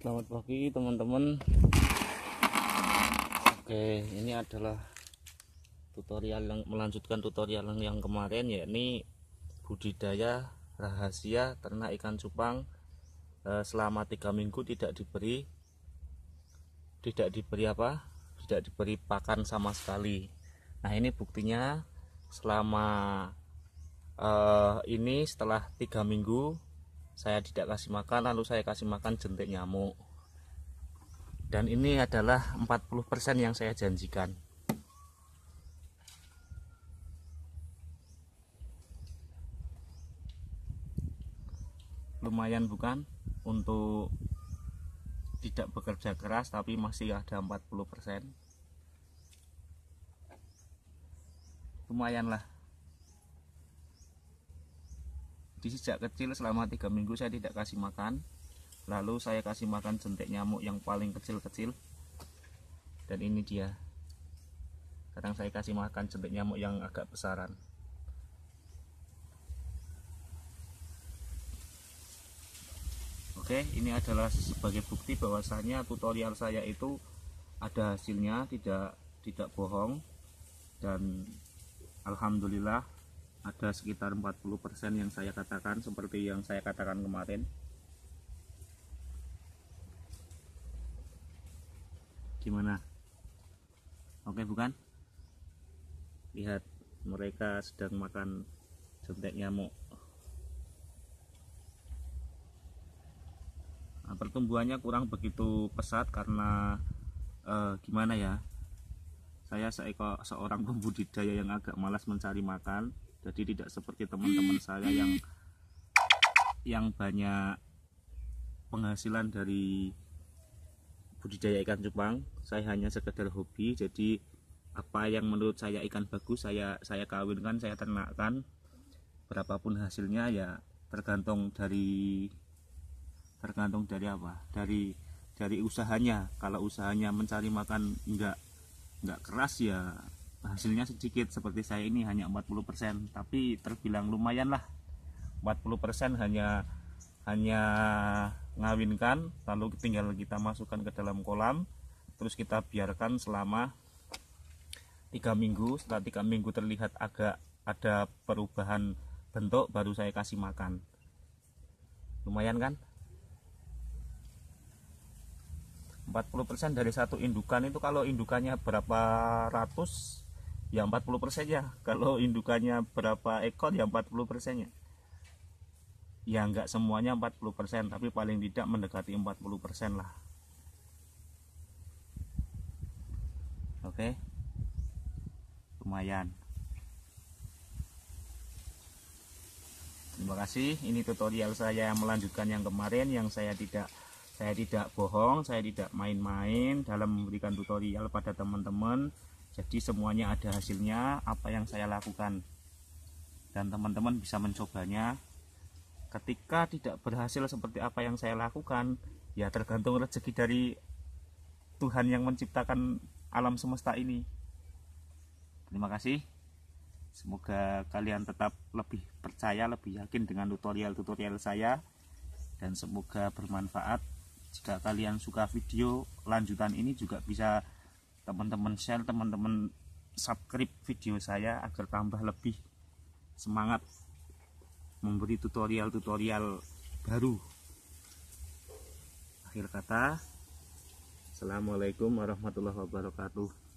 Selamat pagi teman-teman Oke ini adalah tutorial yang melanjutkan tutorial yang kemarin yakni budidaya rahasia ternak ikan cupang eh, selama tiga minggu tidak diberi tidak diberi apa tidak diberi pakan sama sekali nah ini buktinya selama uh, ini setelah tiga minggu saya tidak kasih makan lalu saya kasih makan jentik nyamuk dan ini adalah 40% yang saya janjikan lumayan bukan untuk tidak bekerja keras tapi masih ada 40% lumayan lah di sejak kecil selama tiga minggu saya tidak kasih makan. Lalu saya kasih makan jentik nyamuk yang paling kecil-kecil. Dan ini dia. Sekarang saya kasih makan jentik nyamuk yang agak besaran. Oke, ini adalah sebagai bukti bahwasanya tutorial saya itu ada hasilnya, tidak tidak bohong dan alhamdulillah ada sekitar 40% yang saya katakan seperti yang saya katakan kemarin gimana oke bukan lihat mereka sedang makan jentik nyamuk nah, pertumbuhannya kurang begitu pesat karena eh, gimana ya saya seekor seorang pembudidaya yang agak malas mencari makan jadi tidak seperti teman-teman hmm. saya yang yang banyak penghasilan dari budidaya ikan cupang saya hanya sekedar hobi jadi apa yang menurut saya ikan bagus saya saya kawinkan saya ternakkan berapapun hasilnya ya tergantung dari tergantung dari apa dari dari usahanya kalau usahanya mencari makan enggak enggak keras ya hasilnya sedikit seperti saya ini hanya 40% tapi terbilang lumayan lah 40% hanya hanya ngawinkan lalu tinggal kita masukkan ke dalam kolam terus kita biarkan selama tiga minggu setelah tiga minggu terlihat agak ada perubahan bentuk baru saya kasih makan lumayan kan 40% dari satu indukan itu kalau indukannya berapa ratus ya 40 ya. kalau indukannya berapa ekor ya 40 persennya ya nggak semuanya 40 persen tapi paling tidak mendekati 40 persen lah oke lumayan terima kasih ini tutorial saya yang melanjutkan yang kemarin yang saya tidak saya tidak bohong saya tidak main-main dalam memberikan tutorial pada teman-teman jadi semuanya ada hasilnya apa yang saya lakukan dan teman-teman bisa mencobanya ketika tidak berhasil seperti apa yang saya lakukan ya tergantung rezeki dari Tuhan yang menciptakan alam semesta ini terima kasih semoga kalian tetap lebih percaya lebih yakin dengan tutorial-tutorial saya dan semoga bermanfaat jika kalian suka video lanjutan ini juga bisa teman-teman share teman-teman subscribe video saya agar tambah lebih semangat memberi tutorial-tutorial baru akhir kata Assalamualaikum warahmatullahi wabarakatuh